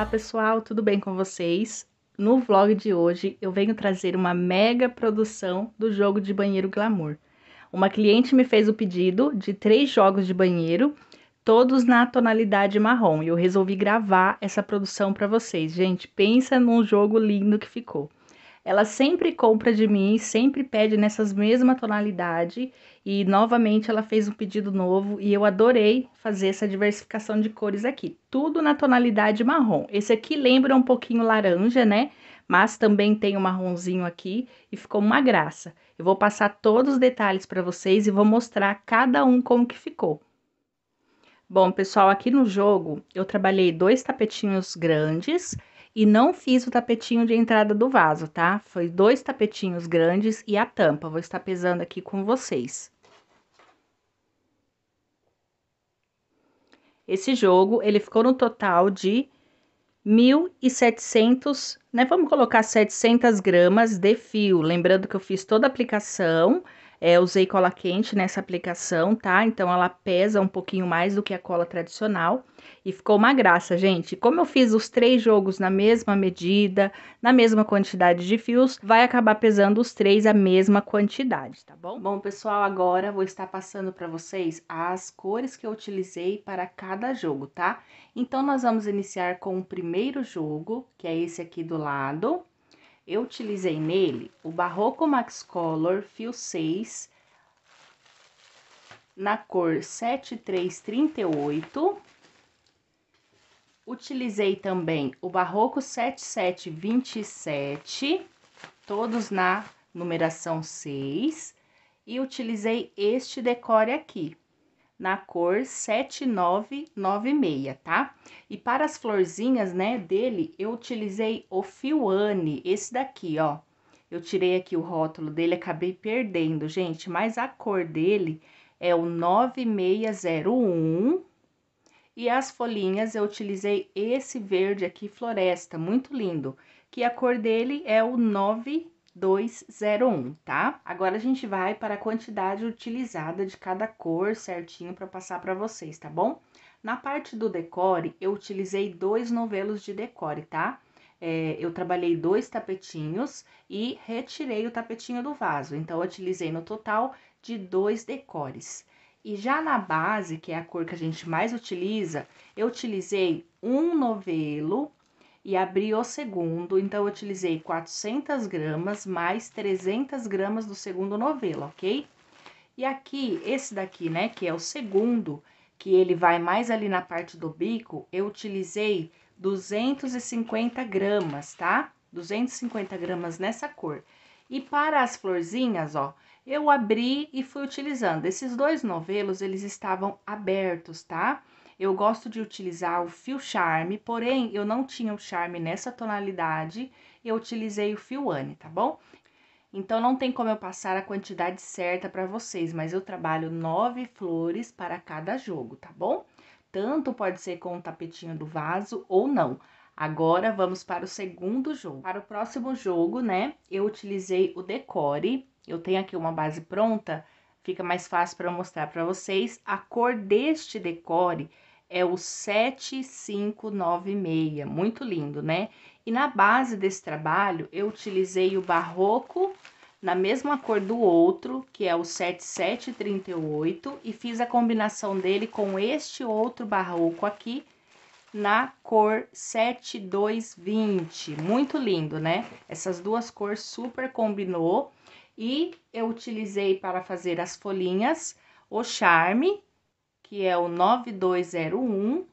Olá pessoal, tudo bem com vocês? No vlog de hoje eu venho trazer uma mega produção do jogo de banheiro glamour. Uma cliente me fez o pedido de três jogos de banheiro, todos na tonalidade marrom, e eu resolvi gravar essa produção para vocês. Gente, pensa num jogo lindo que ficou ela sempre compra de mim, sempre pede nessas mesma tonalidade e novamente ela fez um pedido novo e eu adorei fazer essa diversificação de cores aqui, tudo na tonalidade marrom. Esse aqui lembra um pouquinho laranja, né? Mas também tem um marronzinho aqui e ficou uma graça. Eu vou passar todos os detalhes para vocês e vou mostrar cada um como que ficou. Bom, pessoal, aqui no jogo eu trabalhei dois tapetinhos grandes e não fiz o tapetinho de entrada do vaso, tá? Foi dois tapetinhos grandes e a tampa, vou estar pesando aqui com vocês. Esse jogo, ele ficou no total de 1.700, né? Vamos colocar 700 gramas de fio, lembrando que eu fiz toda a aplicação, é, usei cola quente nessa aplicação, tá? Então ela pesa um pouquinho mais do que a cola tradicional. E ficou uma graça, gente. Como eu fiz os três jogos na mesma medida, na mesma quantidade de fios, vai acabar pesando os três a mesma quantidade, tá bom? Bom, pessoal, agora vou estar passando para vocês as cores que eu utilizei para cada jogo, tá? Então, nós vamos iniciar com o primeiro jogo, que é esse aqui do lado. Eu utilizei nele o Barroco Max Color Fio 6 na cor 7338. Utilizei também o Barroco 7727, todos na numeração 6. E utilizei este decore aqui, na cor 7996, tá? E para as florzinhas, né, dele, eu utilizei o Anne, esse daqui, ó. Eu tirei aqui o rótulo dele, acabei perdendo, gente, mas a cor dele é o 9601. E as folhinhas eu utilizei esse verde aqui, floresta, muito lindo, que a cor dele é o 9601. 201, tá? Agora a gente vai para a quantidade utilizada de cada cor certinho para passar para vocês, tá bom? Na parte do decore, eu utilizei dois novelos de decore, tá? É, eu trabalhei dois tapetinhos e retirei o tapetinho do vaso. Então, eu utilizei no total de dois decores. E já na base, que é a cor que a gente mais utiliza, eu utilizei um novelo e abri o segundo, então eu utilizei 400 gramas mais 300 gramas do segundo novelo, ok? E aqui, esse daqui, né, que é o segundo, que ele vai mais ali na parte do bico, eu utilizei 250 gramas, tá? 250 gramas nessa cor. E para as florzinhas, ó, eu abri e fui utilizando. Esses dois novelos, eles estavam abertos, tá? Tá? Eu gosto de utilizar o fio charme, porém eu não tinha o charme nessa tonalidade, eu utilizei o fio Anne, tá bom? Então não tem como eu passar a quantidade certa para vocês, mas eu trabalho nove flores para cada jogo, tá bom? Tanto pode ser com o tapetinho do vaso ou não. Agora vamos para o segundo jogo. Para o próximo jogo, né, eu utilizei o decore. Eu tenho aqui uma base pronta, fica mais fácil para mostrar para vocês. A cor deste decore é o 7596, muito lindo, né? E na base desse trabalho eu utilizei o barroco na mesma cor do outro, que é o 7738, e fiz a combinação dele com este outro barroco aqui na cor 7220. Muito lindo, né? Essas duas cores super combinou e eu utilizei para fazer as folhinhas o charme que é o 9201,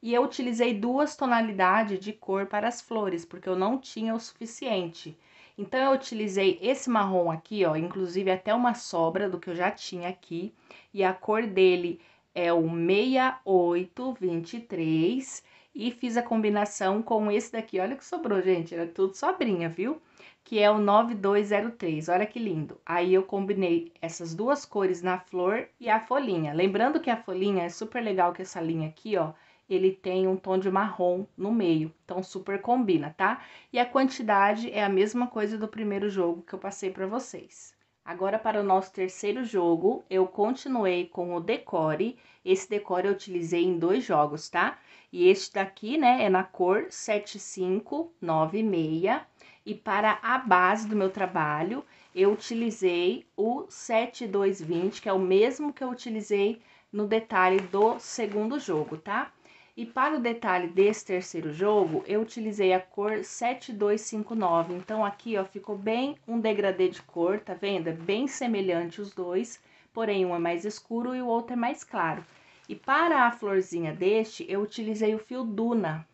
e eu utilizei duas tonalidades de cor para as flores, porque eu não tinha o suficiente. Então, eu utilizei esse marrom aqui, ó, inclusive é até uma sobra do que eu já tinha aqui, e a cor dele é o 6823, e fiz a combinação com esse daqui. Olha o que sobrou, gente, era é tudo sobrinha, viu? Que é o 9203, olha que lindo. Aí eu combinei essas duas cores na flor e a folhinha. Lembrando que a folhinha é super legal que essa linha aqui, ó, ele tem um tom de marrom no meio, então super combina, tá? E a quantidade é a mesma coisa do primeiro jogo que eu passei para vocês. Agora para o nosso terceiro jogo, eu continuei com o decore. Esse decore eu utilizei em dois jogos, tá? E este daqui, né, é na cor 7596. E para a base do meu trabalho, eu utilizei o 7220, que é o mesmo que eu utilizei no detalhe do segundo jogo, tá? E para o detalhe desse terceiro jogo, eu utilizei a cor 7259. Então, aqui, ó, ficou bem um degradê de cor, tá vendo? É bem semelhante os dois, porém, um é mais escuro e o outro é mais claro. E para a florzinha deste, eu utilizei o fio Duna.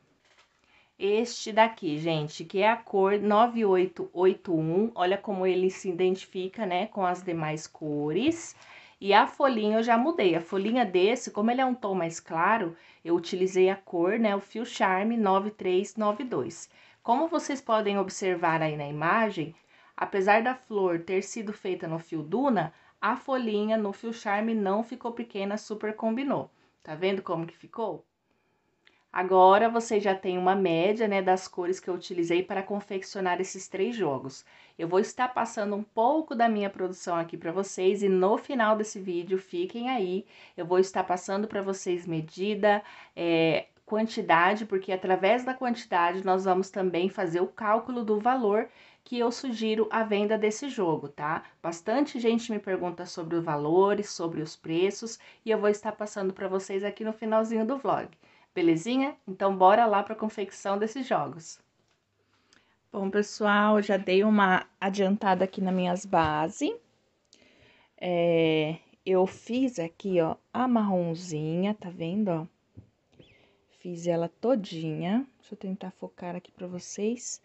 Este daqui, gente, que é a cor 9881. Olha como ele se identifica, né, com as demais cores. E a folhinha eu já mudei. A folhinha desse, como ele é um tom mais claro, eu utilizei a cor, né, o fio Charme 9392. Como vocês podem observar aí na imagem, apesar da flor ter sido feita no fio Duna, a folhinha no fio charme não ficou pequena, super combinou. Tá vendo como que ficou? Agora você já tem uma média né, das cores que eu utilizei para confeccionar esses três jogos. Eu vou estar passando um pouco da minha produção aqui para vocês e no final desse vídeo, fiquem aí, eu vou estar passando para vocês medida, é, quantidade, porque através da quantidade nós vamos também fazer o cálculo do valor que eu sugiro a venda desse jogo, tá? Bastante gente me pergunta sobre os valores, sobre os preços e eu vou estar passando para vocês aqui no finalzinho do vlog. Belezinha? Então bora lá para a confecção desses jogos. Bom, pessoal, já dei uma adiantada aqui nas minhas bases. É, eu fiz aqui, ó, a marronzinha, tá vendo, ó? Fiz ela todinha. Deixa eu tentar focar aqui para vocês.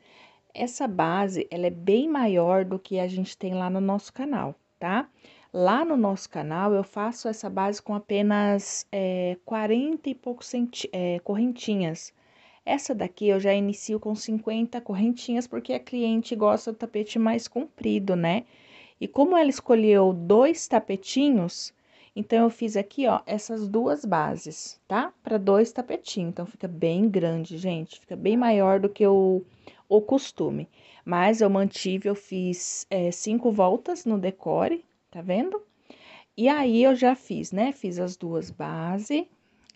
Essa base, ela é bem maior do que a gente tem lá no nosso canal, tá? Lá no nosso canal, eu faço essa base com apenas é, eh, 40 e poucos é, correntinhas. Essa daqui eu já inicio com 50 correntinhas, porque a cliente gosta do tapete mais comprido, né? E como ela escolheu dois tapetinhos, então eu fiz aqui, ó, essas duas bases, tá? Para dois tapetinhos, então fica bem grande, gente, fica bem maior do que o o costume. Mas eu mantive, eu fiz é, cinco voltas no decore, tá vendo? E aí eu já fiz, né? Fiz as duas bases.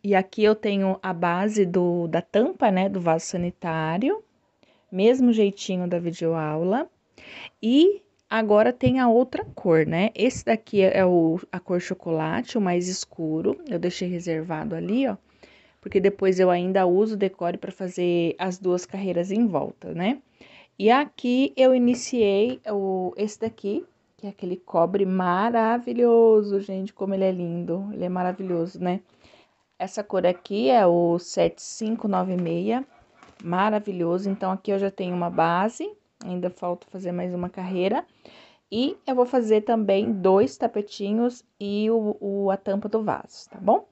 E aqui eu tenho a base do, da tampa, né? Do vaso sanitário. Mesmo jeitinho da videoaula. E agora tem a outra cor, né? Esse daqui é o, a cor chocolate, o mais escuro. Eu deixei reservado ali, ó porque depois eu ainda uso o decore para fazer as duas carreiras em volta, né? E aqui eu iniciei o, esse daqui, que é aquele cobre maravilhoso, gente, como ele é lindo, ele é maravilhoso, né? Essa cor aqui é o 7596, maravilhoso, então aqui eu já tenho uma base, ainda falta fazer mais uma carreira. E eu vou fazer também dois tapetinhos e o, o, a tampa do vaso, tá bom?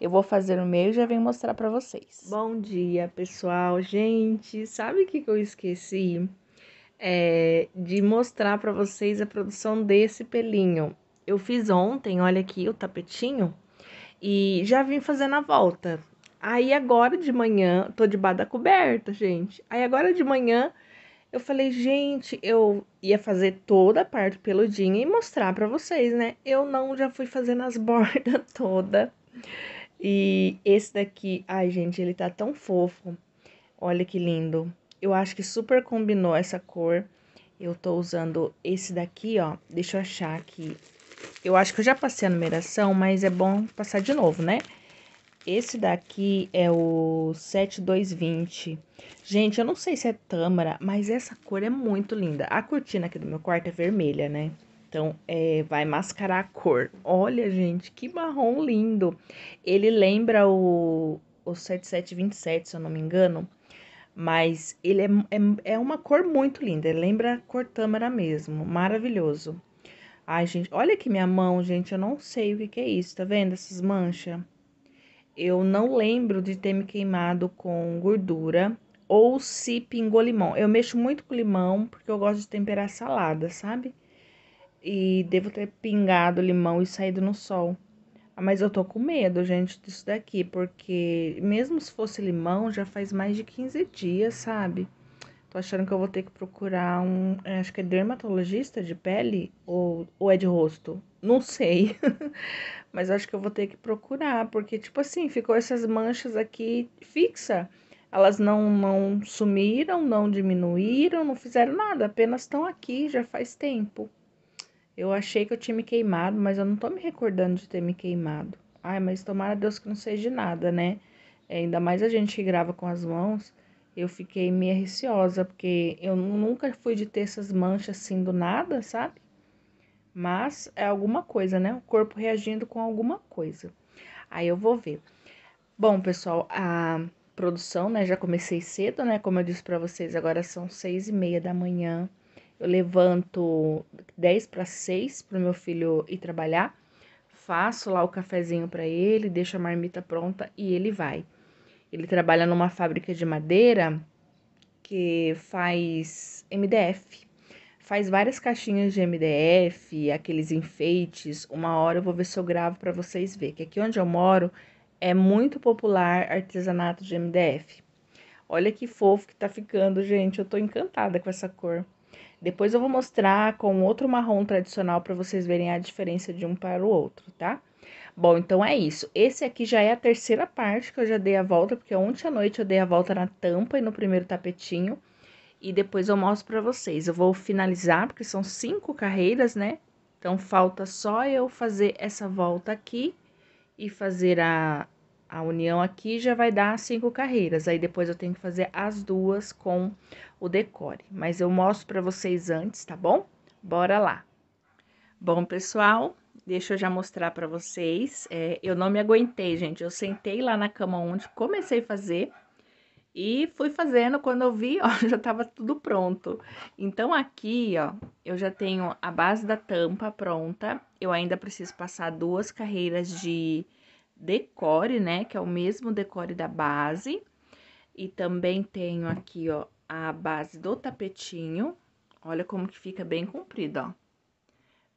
Eu vou fazer o meu e já venho mostrar para vocês. Bom dia, pessoal. Gente, sabe o que, eu esqueci? É, de mostrar para vocês a produção desse pelinho. Eu fiz ontem, olha aqui o tapetinho, e já vim fazendo a volta. Aí agora de manhã, tô debaixo da coberta, gente. Aí agora de manhã eu falei, gente, eu ia fazer toda a parte peludinha e mostrar para vocês, né? Eu não já fui fazendo as bordas toda. E esse daqui, ai gente, ele tá tão fofo. Olha que lindo. Eu acho que super combinou essa cor. Eu tô usando esse daqui, ó. Deixa eu achar aqui. Eu acho que eu já passei a numeração, mas é bom passar de novo, né? Esse daqui é o 7220. Gente, eu não sei se é tâmara, mas essa cor é muito linda. A cortina aqui do meu quarto é vermelha, né? Então, é, vai mascarar a cor. Olha, gente, que marrom lindo. Ele lembra o, o 7727, se eu não me engano. Mas ele é, é, é uma cor muito linda. Ele lembra a cor tâmara mesmo. Maravilhoso. Ai, gente, olha aqui minha mão, gente. Eu não sei o que, que é isso, tá vendo? Essas manchas. Eu não lembro de ter me queimado com gordura ou se pingou limão. Eu mexo muito com limão porque eu gosto de temperar salada, sabe? e devo ter pingado limão e saído no sol. Ah, mas eu tô com medo, gente, disso daqui, porque mesmo se fosse limão, já faz mais de 15 dias, sabe? Tô achando que eu vou ter que procurar um, é, acho que é dermatologista de pele ou, ou é de rosto, não sei. Mas acho que eu vou ter que procurar, porque tipo assim, ficou essas manchas aqui fixa. Elas não não sumiram, não diminuíram, não fizeram nada, apenas estão aqui já faz tempo. Eu achei que eu tinha me queimado, mas eu não tô me recordando de ter me queimado. Ai, mas tomara Deus que não seja de nada, né? É, ainda mais a gente que grava com as mãos, eu fiquei meio receosa, porque eu nunca fui de ter essas manchas assim do nada, sabe? Mas é alguma coisa, né? O corpo reagindo com alguma coisa. Aí eu vou ver. Bom, pessoal, a produção, né? Já comecei cedo, né? Como eu disse para vocês, agora são seis e meia da manhã eu levanto 10 para 6 para o meu filho ir trabalhar, faço lá o cafezinho para ele, deixo a marmita pronta e ele vai. Ele trabalha numa fábrica de madeira que faz MDF. Faz várias caixinhas de MDF, aqueles enfeites. Uma hora eu vou ver se eu gravo para vocês ver que aqui onde eu moro é muito popular artesanato de MDF. Olha que fofo que tá ficando, gente. Eu tô encantada com essa cor. Depois eu vou mostrar com outro marrom tradicional para vocês verem a diferença de um para o outro, tá? Bom, então é isso. Esse aqui já é a terceira parte que eu já dei a volta, porque ontem à noite eu dei a volta na tampa e no primeiro tapetinho. E depois eu mostro para vocês. Eu vou finalizar, porque são cinco carreiras, né? Então, falta só eu fazer essa volta aqui e fazer a, a união aqui já vai dar cinco carreiras, aí depois eu tenho que fazer as duas com o decore. Mas eu mostro para vocês antes, tá bom? Bora lá! Bom, pessoal, deixa eu já mostrar para vocês. É, eu não me aguentei, gente. Eu sentei lá na cama onde comecei a fazer e fui fazendo. Quando eu vi, ó, já tava tudo pronto. Então, aqui, ó, eu já tenho a base da tampa pronta. Eu ainda preciso passar duas carreiras de decore, né? Que é o mesmo decore da base. E também tenho aqui, ó, a base do tapetinho. Olha como que fica bem comprido, ó.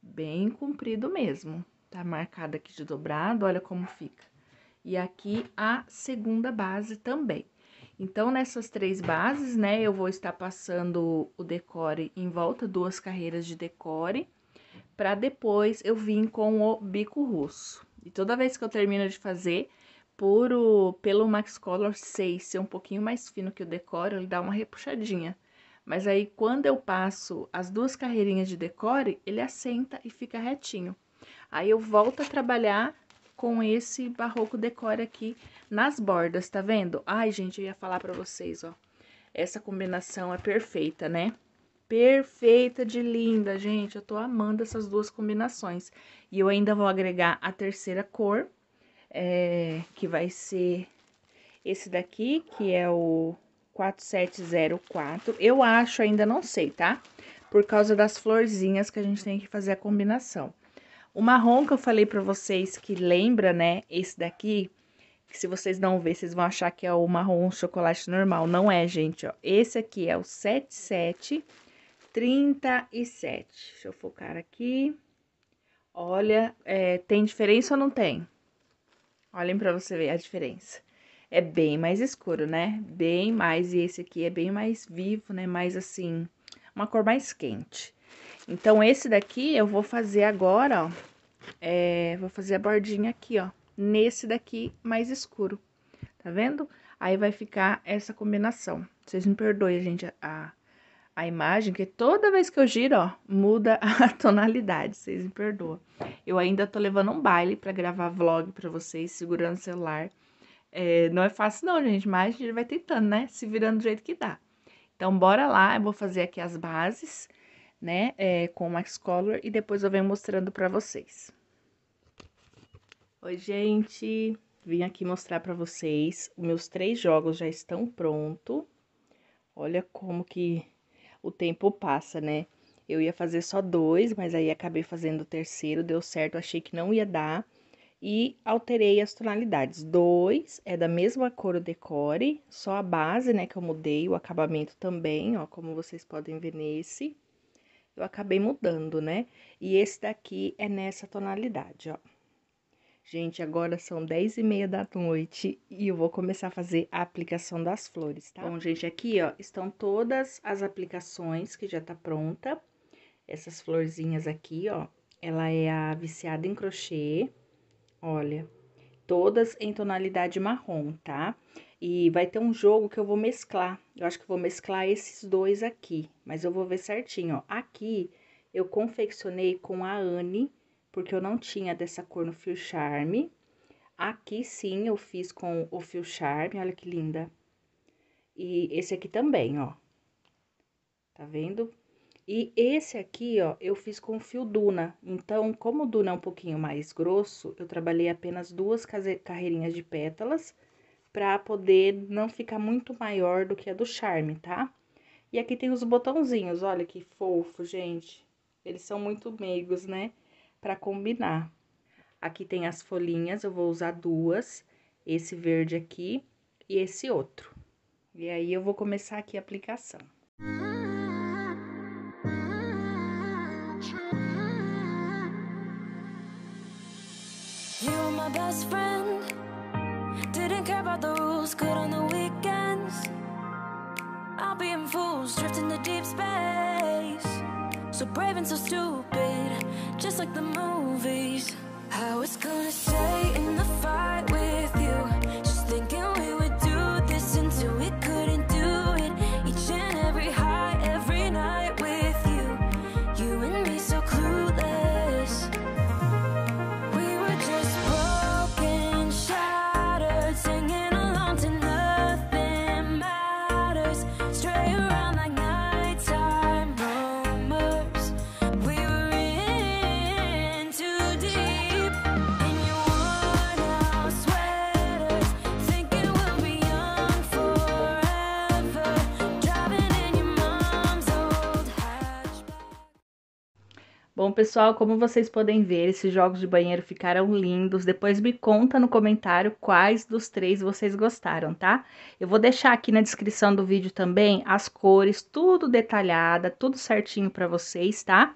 Bem comprido mesmo. Tá marcado aqui de dobrado, olha como fica. E aqui a segunda base também. Então, nessas três bases, né, eu vou estar passando o decore em volta, duas carreiras de decore, para depois eu vir com o bico russo. E toda vez que eu termino de fazer, por o, pelo Max Color 6 ser um pouquinho mais fino que o decor, ele dá uma repuxadinha. Mas aí, quando eu passo as duas carreirinhas de decore, ele assenta e fica retinho. Aí eu volto a trabalhar com esse barroco decore aqui nas bordas, tá vendo? Ai, gente, eu ia falar pra vocês, ó. Essa combinação é perfeita, né? perfeita de linda, gente. Eu tô amando essas duas combinações. E eu ainda vou agregar a terceira cor, é, que vai ser esse daqui, que é o 4704. Eu acho, ainda não sei, tá? Por causa das florzinhas que a gente tem que fazer a combinação. O marrom que eu falei pra vocês que lembra, né, esse daqui, que se vocês não ver, vocês vão achar que é o marrom chocolate normal. Não é, gente, ó. Esse aqui é o 77 37. Deixa eu focar aqui. Olha, é, tem diferença ou não tem? Olhem para você ver a diferença. É bem mais escuro, né? Bem mais, e esse aqui é bem mais vivo, né? Mais assim, uma cor mais quente. Então, esse daqui eu vou fazer agora, ó. É, vou fazer a bordinha aqui, ó. Nesse daqui mais escuro. Tá vendo? Aí vai ficar essa combinação. Vocês me perdoem, gente, a, a imagem, que toda vez que eu giro, ó, muda a tonalidade, vocês me perdoam. Eu ainda tô levando um baile para gravar vlog para vocês, segurando o celular. É, não é fácil não, gente, mas a gente vai tentando, né? Se virando do jeito que dá. Então, bora lá, eu vou fazer aqui as bases, né, é, com o Max Color e depois eu venho mostrando para vocês. Oi, gente! Vim aqui mostrar para vocês, meus três jogos já estão prontos. Olha como que o tempo passa, né? Eu ia fazer só dois, mas aí acabei fazendo o terceiro, deu certo, achei que não ia dar. E alterei as tonalidades. Dois é da mesma cor o decore, só a base, né, que eu mudei, o acabamento também, ó, como vocês podem ver nesse. Eu acabei mudando, né? E esse daqui é nessa tonalidade, ó. Gente, agora são 10 e meia da noite e eu vou começar a fazer a aplicação das flores, tá? Bom, gente, aqui, ó, estão todas as aplicações que já tá pronta. Essas florzinhas aqui, ó, ela é a viciada em crochê, olha, todas em tonalidade marrom, tá? E vai ter um jogo que eu vou mesclar, eu acho que vou mesclar esses dois aqui, mas eu vou ver certinho, ó. Aqui, eu confeccionei com a Anne, porque eu não tinha dessa cor no fio charme. Aqui sim eu fiz com o fio charme, olha que linda. E esse aqui também, ó. Tá vendo? E esse aqui, ó, eu fiz com o fio Duna. Então, como o Duna é um pouquinho mais grosso, eu trabalhei apenas duas carreirinhas de pétalas pra poder não ficar muito maior do que a do charme, tá? E aqui tem os botãozinhos, olha que fofo, gente. Eles são muito meigos, né? para combinar. Aqui tem as folhinhas, eu vou usar duas, esse verde aqui e esse outro. E aí eu vou começar aqui a aplicação. You my best friend Didn't care about the rules, good on the weekends I'll be in fools, drifting to deep space So brave and so stupid just like the movies. How it's gonna sound. pessoal, como vocês podem ver, esses jogos de banheiro ficaram lindos. Depois me conta no comentário quais dos três vocês gostaram, tá? Eu vou deixar aqui na descrição do vídeo também as cores, tudo detalhada, tudo certinho para vocês, tá?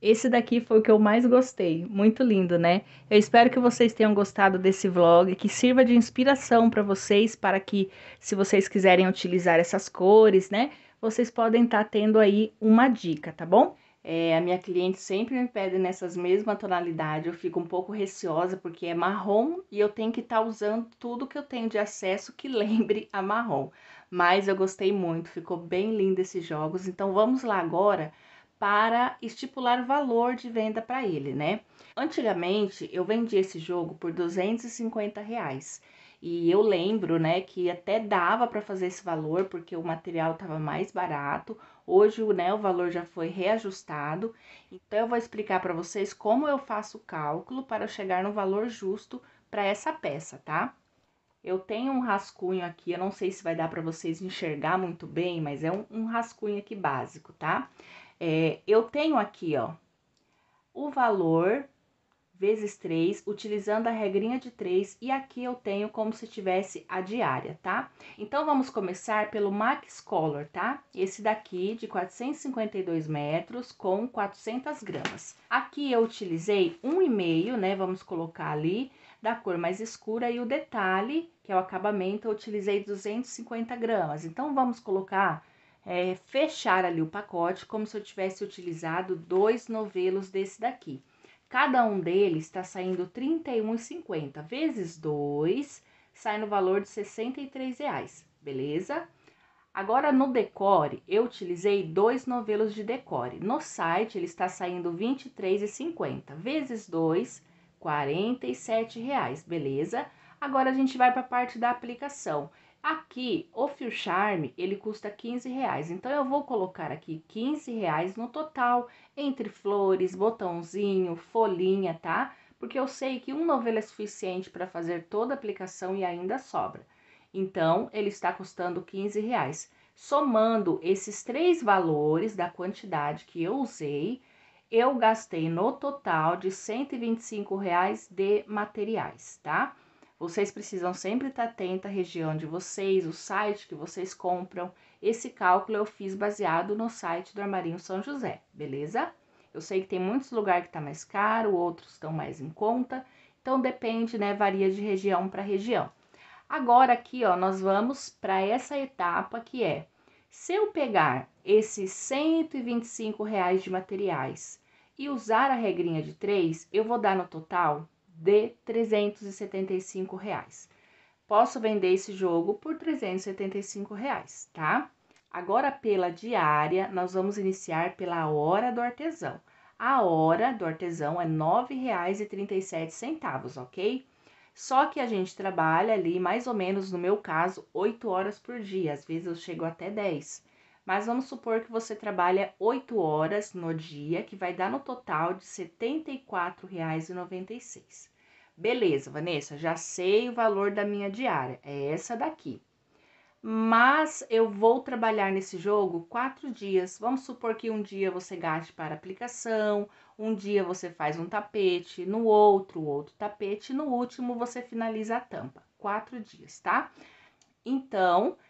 Esse daqui foi o que eu mais gostei, muito lindo, né? Eu espero que vocês tenham gostado desse vlog, que sirva de inspiração para vocês, para que se vocês quiserem utilizar essas cores, né? Vocês podem estar tá tendo aí uma dica, tá bom? É, a minha cliente sempre me pede nessas mesmas tonalidades, eu fico um pouco receosa porque é marrom e eu tenho que estar tá usando tudo que eu tenho de acesso que lembre a marrom. Mas eu gostei muito, ficou bem lindo esses jogos. Então vamos lá agora para estipular o valor de venda para ele, né? Antigamente eu vendia esse jogo por 250 reais. E eu lembro, né, que até dava para fazer esse valor porque o material estava mais barato. Hoje, né, o valor já foi reajustado. Então eu vou explicar para vocês como eu faço o cálculo para chegar no valor justo para essa peça, tá? Eu tenho um rascunho aqui, eu não sei se vai dar para vocês enxergar muito bem, mas é um, um rascunho aqui básico, tá? É, eu tenho aqui, ó, o valor vezes 3, utilizando a regrinha de 3, e aqui eu tenho como se tivesse a diária, tá? Então, vamos começar pelo Max Color, tá? Esse daqui de 452 metros com 400 gramas. Aqui eu utilizei 1,5, né? Vamos colocar ali da cor mais escura e o detalhe, que é o acabamento, eu utilizei 250 gramas. Então, vamos colocar... É, fechar ali o pacote como se eu tivesse utilizado dois novelos desse daqui. Cada um deles está saindo R$ 31,50 vezes 2, sai no valor de R$ 63, reais, beleza? Agora no decore, eu utilizei dois novelos de decore. No site ele está saindo R$ 23,50 vezes 2, R$ 47, reais, beleza? Agora a gente vai para a parte da aplicação. Aqui, o fio charme, ele custa 15 reais. Então, eu vou colocar aqui 15 reais no total, entre flores, botãozinho, folhinha, tá? Porque eu sei que um novelo é suficiente para fazer toda a aplicação e ainda sobra. Então, ele está custando 15 reais. Somando esses três valores da quantidade que eu usei, eu gastei no total de 125 reais de materiais, tá? Vocês precisam sempre estar atentos à região de vocês, o site que vocês compram. Esse cálculo eu fiz baseado no site do Armarinho São José, beleza? Eu sei que tem muitos lugares que está mais caro, outros estão mais em conta. Então depende, né? Varia de região para região. Agora aqui, ó, nós vamos para essa etapa que é: se eu pegar esses 125 reais de materiais e usar a regrinha de 3, eu vou dar no total de 375 reais. Posso vender esse jogo por 375 reais, tá? Agora pela diária, nós vamos iniciar pela hora do artesão. A hora do artesão é R$ 9,37, ok? Só que a gente trabalha ali mais ou menos, no meu caso, 8 horas por dia, às vezes eu chego até 10. Mas vamos supor que você trabalha 8 horas no dia, que vai dar no total de R$ 74,96. Beleza, Vanessa, já sei o valor da minha diária, é essa daqui. Mas eu vou trabalhar nesse jogo quatro dias. Vamos supor que um dia você gaste para aplicação, um dia você faz um tapete, no outro, outro tapete, no último você finaliza a tampa. Quatro dias, tá? Então,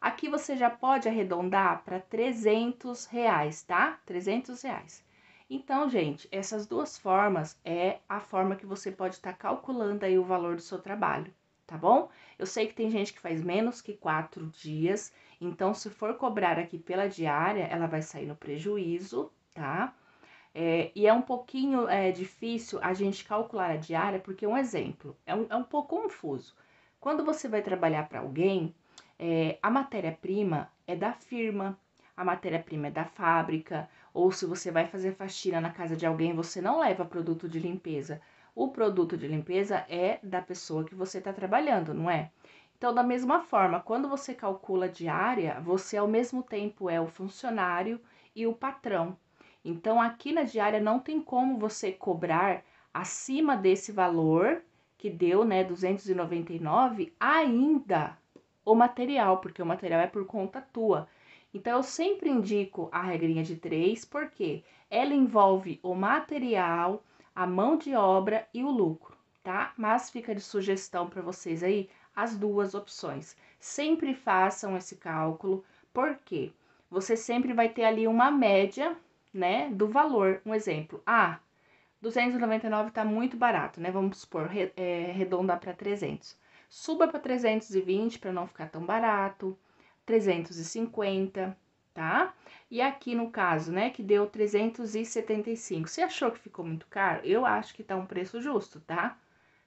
Aqui você já pode arredondar para 300 reais, tá? 300 reais. Então, gente, essas duas formas é a forma que você pode estar tá calculando aí o valor do seu trabalho, tá bom? Eu sei que tem gente que faz menos que quatro dias, então se for cobrar aqui pela diária, ela vai sair no prejuízo, tá? É, e é um pouquinho é, difícil a gente calcular a diária, porque um exemplo, é um, é um pouco confuso. Quando você vai trabalhar para alguém, é, a matéria-prima é da firma, a matéria-prima é da fábrica, ou se você vai fazer faxina na casa de alguém, você não leva produto de limpeza. O produto de limpeza é da pessoa que você está trabalhando, não é? Então, da mesma forma, quando você calcula diária, você ao mesmo tempo é o funcionário e o patrão. Então, aqui na diária não tem como você cobrar acima desse valor que deu, né, 299, ainda o material, porque o material é por conta tua. Então, eu sempre indico a regrinha de três, porque ela envolve o material, a mão de obra e o lucro, tá? Mas fica de sugestão para vocês aí as duas opções. Sempre façam esse cálculo, porque você sempre vai ter ali uma média, né, do valor. Um exemplo, ah, 299 está muito barato, né? Vamos supor, é, arredondar eh, para 300. Suba para 320 para não ficar tão barato, 350, tá? E aqui no caso, né, que deu 375. Você achou que ficou muito caro? Eu acho que tá um preço justo, tá?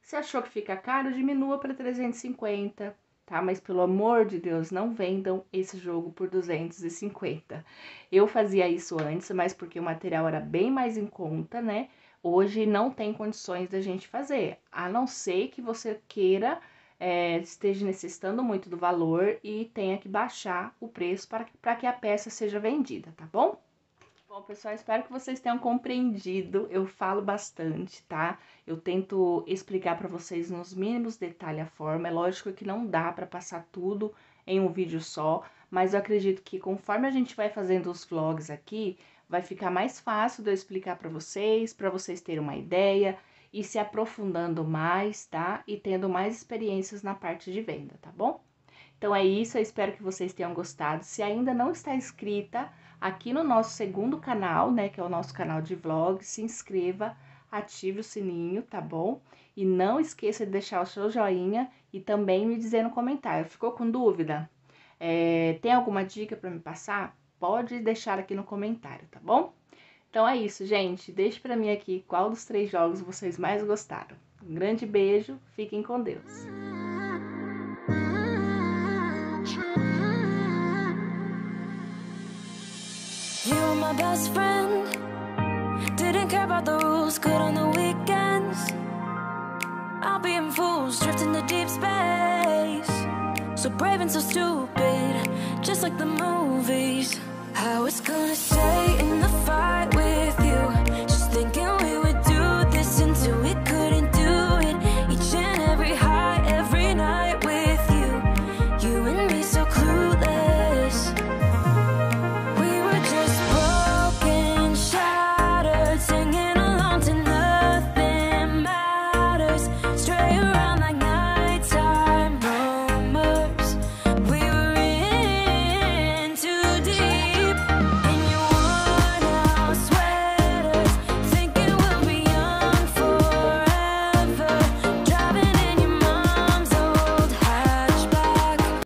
Se achou que fica caro, diminua para 350, tá? Mas pelo amor de Deus, não vendam esse jogo por 250. Eu fazia isso antes, mas porque o material era bem mais em conta, né? Hoje não tem condições da gente fazer, a não ser que você queira é, esteja necessitando muito do valor e tenha que baixar o preço para, para que a peça seja vendida, tá bom? Bom, pessoal, espero que vocês tenham compreendido. Eu falo bastante, tá? Eu tento explicar para vocês nos mínimos detalhes a forma. É lógico que não dá para passar tudo em um vídeo só, mas eu acredito que conforme a gente vai fazendo os vlogs aqui, vai ficar mais fácil de eu explicar para vocês, para vocês terem uma ideia e se aprofundando mais, tá? E tendo mais experiências na parte de venda, tá bom? Então é isso, eu espero que vocês tenham gostado. Se ainda não está inscrita aqui no nosso segundo canal, né, que é o nosso canal de vlog, se inscreva, ative o sininho, tá bom? E não esqueça de deixar o seu joinha e também me dizer no comentário. Ficou com dúvida? É, tem alguma dica para me passar? Pode deixar aqui no comentário, tá bom? Então é isso, gente. Deixe para mim aqui qual dos três jogos vocês mais gostaram. Um grande beijo, fiquem com Deus. So brave and so stupid, just like the movies I was gonna stay in the fight